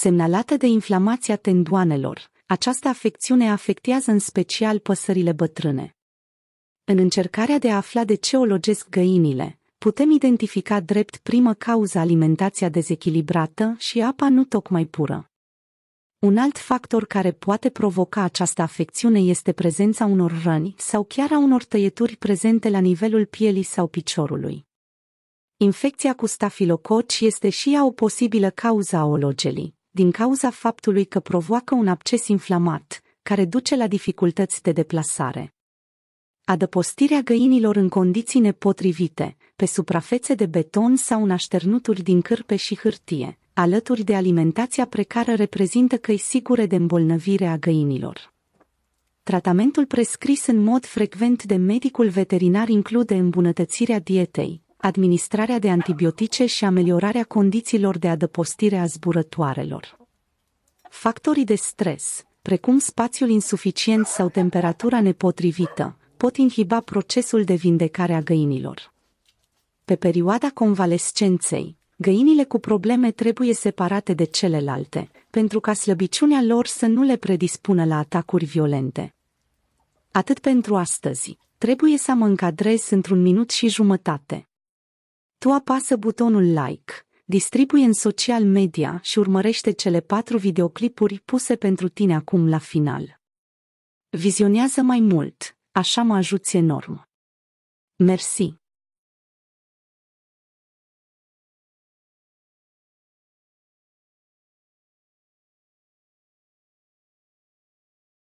semnalată de inflamația tendoanelor, această afecțiune afectează în special păsările bătrâne. În încercarea de a afla de ce o logesc găinile, putem identifica drept primă cauză alimentația dezechilibrată și apa nu tocmai pură. Un alt factor care poate provoca această afecțiune este prezența unor răni sau chiar a unor tăieturi prezente la nivelul pielii sau piciorului. Infecția cu stafilococi este și ea o posibilă cauză a ologelii din cauza faptului că provoacă un acces inflamat, care duce la dificultăți de deplasare. Adăpostirea găinilor în condiții nepotrivite, pe suprafețe de beton sau în așternuturi din cârpe și hârtie, alături de alimentația precară reprezintă căi sigure de îmbolnăvire a găinilor. Tratamentul prescris în mod frecvent de medicul veterinar include îmbunătățirea dietei, administrarea de antibiotice și ameliorarea condițiilor de adăpostire a zburătoarelor. Factorii de stres, precum spațiul insuficient sau temperatura nepotrivită, pot inhiba procesul de vindecare a găinilor. Pe perioada convalescenței, găinile cu probleme trebuie separate de celelalte, pentru ca slăbiciunea lor să nu le predispună la atacuri violente. Atât pentru astăzi. Trebuie să mă încadrez într-un minut și jumătate. Tu apasă butonul like, distribuie în social media și urmărește cele patru videoclipuri puse pentru tine acum la final. Vizionează mai mult, așa mă ajuți enorm. Mersi!